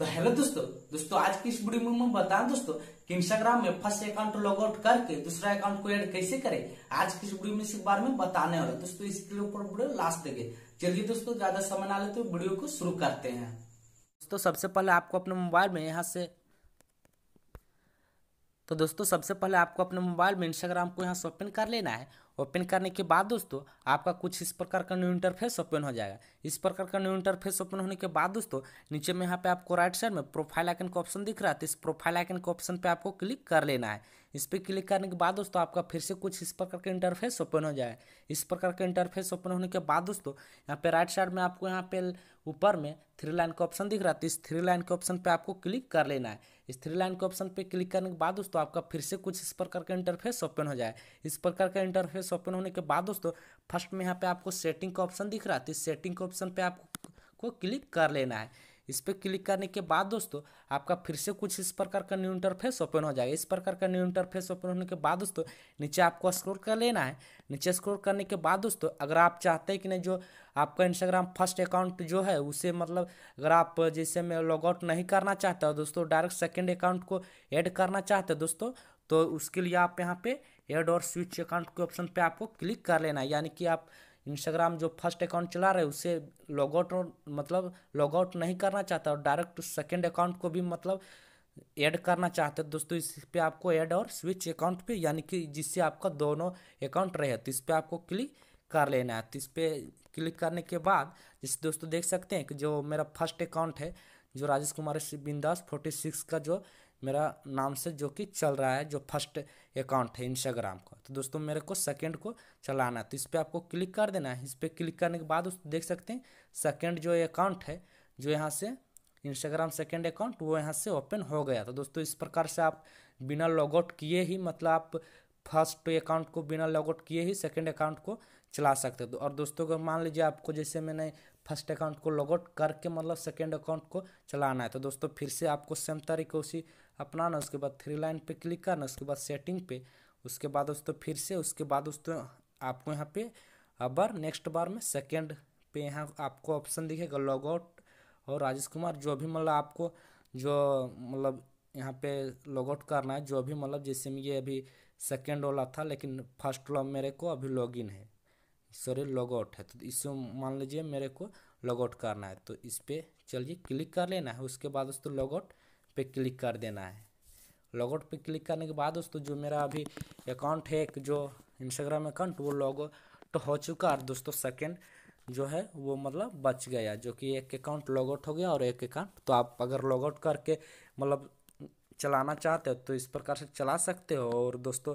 तो हेलो दोस्तों दोस्तों आज की इस वीडियो में मैं बताऊं दोस्तों कि इंस्टाग्राम में फर्स्ट अकाउंट लॉग आउट करके दूसरा अकाउंट को ऐड कैसे करें आज की इस वीडियो में इसके बारे में बताने वाला दोस्तों इसके ऊपर वीडियो लास्ट देखे चलिए दोस्तों ज्यादा समय ना लेते तो वीडियो को शुरू करते हैं दोस्तों सबसे पहले आपको अपने मोबाइल में यहाँ से तो दोस्तों सबसे पहले आपको अपने मोबाइल में इंस्टाग्राम को यहाँ से ओपन कर लेना है ओपन करने के बाद दोस्तों आपका कुछ इस प्रकार का न्यू इंटरफेस ओपन हो जाएगा इस प्रकार का न्यू इंटरफेस ओपन होने के बाद दोस्तों नीचे में यहाँ पे आपको राइट साइड में प्रोफाइल आइकन का ऑप्शन दिख रहा है तो इस प्रोफाइल आइकन के ऑप्शन पे आपको क्लिक कर लेना है इस पर क्लिक करने के बाद दोस्तों आपका फिर से कुछ इस प्रकार का इंटरफेस ओपन हो जाए इस प्रकार का इंटरफेस ओपन होने के बाद दोस्तों यहाँ पे राइट साइड में आपको यहाँ पे ऊपर में थ्री लाइन का ऑप्शन दिख रहा है तो इस थ्री लाइन के ऑप्शन पे आपको क्लिक कर लेना है इस थ्री लाइन के ऑप्शन पे क्लिक करने के बाद दोस्तों आपका फिर से कुछ इस प्रकार का इंटरफेस ओपन हो जाए इस प्रकार का इंटरफेस इंटरफेस ओपन होने के बाद दोस्तों फर्स्ट में यहाँ पे आपको सेटिंग का ऑप्शन दिख रहा था तो इस सेटिंग के ऑप्शन पे आपको क्लिक कर लेना है इस पर क्लिक करने के बाद दोस्तों आपका फिर से कुछ इस प्रकार का न्यू इंटरफेस ओपन हो जाएगा इस प्रकार का न्यू इंटरफेस ओपन होने के बाद दोस्तों नीचे आपको स्क्रोल कर लेना है नीचे स्क्रोल करने के बाद दोस्तों अगर आप चाहते हैं कि नहीं जो आपका इंस्टाग्राम फर्स्ट अकाउंट जो है उसे मतलब अगर आप जैसे मैं लॉगआउट नहीं करना चाहता दोस्तों डायरेक्ट सेकेंड अकाउंट को एड करना चाहते दोस्तों तो उसके लिए आप यहाँ पे एड और स्विच अकाउंट के ऑप्शन पे आपको क्लिक कर लेना है यानी कि आप इंस्टाग्राम जो फर्स्ट अकाउंट चला रहे हैं उसे लॉग आउट और मतलब लॉग आउट नहीं करना चाहता और डायरेक्ट सेकेंड अकाउंट को भी मतलब ऐड करना चाहते हैं दोस्तों इस पर आपको ऐड और स्विच अकाउंट पे यानी कि जिससे आपका दोनों अकाउंट रहे तो इस पर आपको क्लिक कर लेना है तो इस पर क्लिक करने के बाद जैसे दोस्तों देख सकते हैं कि जो मेरा फर्स्ट अकाउंट है जो राजेश कुमार बिंदास फोर्टी सिक्स का जो मेरा नाम से जो कि चल रहा है जो फर्स्ट अकाउंट है इंस्टाग्राम का तो दोस्तों मेरे को सेकंड को चलाना है तो इस पर आपको क्लिक कर देना है इस पर क्लिक करने के बाद उस देख सकते हैं सेकंड जो अकाउंट है जो यहाँ से इंस्टाग्राम सेकेंड अकाउंट वो यहाँ से ओपन हो गया तो दोस्तों इस प्रकार से आप बिना लॉगआउट किए ही मतलब आप फर्स्ट अकाउंट को बिना लॉगआउट किए ही सेकेंड अकाउंट को चला सकते हो तो और दोस्तों अगर मान लीजिए आपको जैसे मैंने फर्स्ट अकाउंट को लॉगआउट करके मतलब सेकेंड अकाउंट को चलाना है तो दोस्तों फिर से आपको सेम तरीके उसी अपनाना उसके बाद थ्री लाइन पे क्लिक करना उसके बाद सेटिंग पे उसके बाद दोस्तों फिर से उसके बाद दोस्तों आपको यहाँ पे अबर नेक्स्ट बार में सेकेंड पे यहाँ आपको ऑप्शन दिखेगा लॉगआउट और राजेश कुमार जो भी मतलब आपको जो मतलब यहाँ पे लॉगआउट करना है जो भी मतलब जैसे ये अभी सेकेंड वाला था लेकिन फर्स्ट वाला मेरे को अभी लॉगिन है सॉरी लॉग आउट है तो इससे मान लीजिए मेरे को लॉग आउट करना है तो इस पर चलिए क्लिक कर लेना है उसके बाद दोस्तों लॉग आउट पर क्लिक कर देना है लॉग आउट पर क्लिक करने के बाद दोस्तों जो मेरा अभी अकाउंट है एक जो इंस्टाग्राम अकाउंट वो लॉग आउट हो चुका और दोस्तों सेकेंड जो है वो मतलब बच गया जो कि एक अकाउंट लॉग आउट हो गया और एक अकाउंट तो आप अगर लॉग आउट करके मतलब चलाना चाहते हो तो इस प्रकार से चला सकते हो और दोस्तों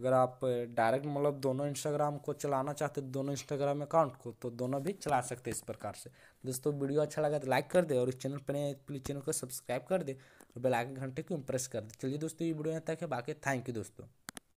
अगर आप डायरेक्ट मतलब दोनों इंस्टाग्राम को चलाना चाहते हैं दोनों इंस्टाग्राम अकाउंट को तो दोनों भी चला सकते हैं इस प्रकार से दोस्तों वीडियो अच्छा लगा तो लाइक कर दे और इस चैनल पर प्लीज चैनल को सब्सक्राइब कर दे और बेल घंटे को प्रेस कर दे चलिए दोस्तों ये वीडियो यहाँ तक है बाकी थैंक यू दोस्तों